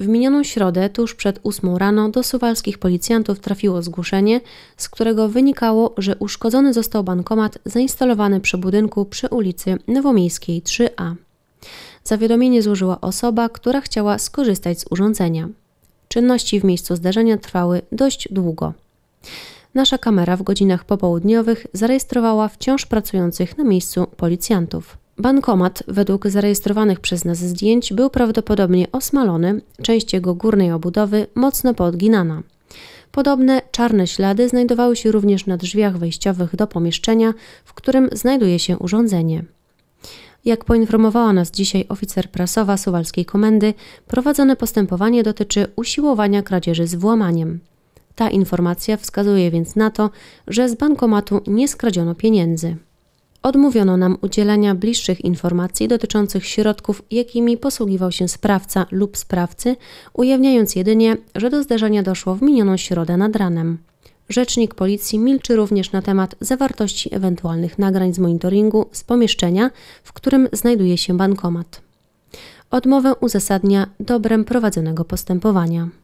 W minioną środę, tuż przed ósmą rano, do suwalskich policjantów trafiło zgłoszenie, z którego wynikało, że uszkodzony został bankomat zainstalowany przy budynku przy ulicy Nowomiejskiej 3A. Zawiadomienie złożyła osoba, która chciała skorzystać z urządzenia. Czynności w miejscu zdarzenia trwały dość długo. Nasza kamera w godzinach popołudniowych zarejestrowała wciąż pracujących na miejscu policjantów. Bankomat, według zarejestrowanych przez nas zdjęć, był prawdopodobnie osmalony, część jego górnej obudowy mocno podginana. Podobne czarne ślady znajdowały się również na drzwiach wejściowych do pomieszczenia, w którym znajduje się urządzenie. Jak poinformowała nas dzisiaj oficer prasowa Suwalskiej Komendy, prowadzone postępowanie dotyczy usiłowania kradzieży z włamaniem. Ta informacja wskazuje więc na to, że z bankomatu nie skradziono pieniędzy odmówiono nam udzielenia bliższych informacji dotyczących środków, jakimi posługiwał się sprawca lub sprawcy, ujawniając jedynie, że do zdarzenia doszło w minioną środę nad ranem. Rzecznik policji milczy również na temat zawartości ewentualnych nagrań z monitoringu z pomieszczenia, w którym znajduje się bankomat. Odmowę uzasadnia dobrem prowadzonego postępowania.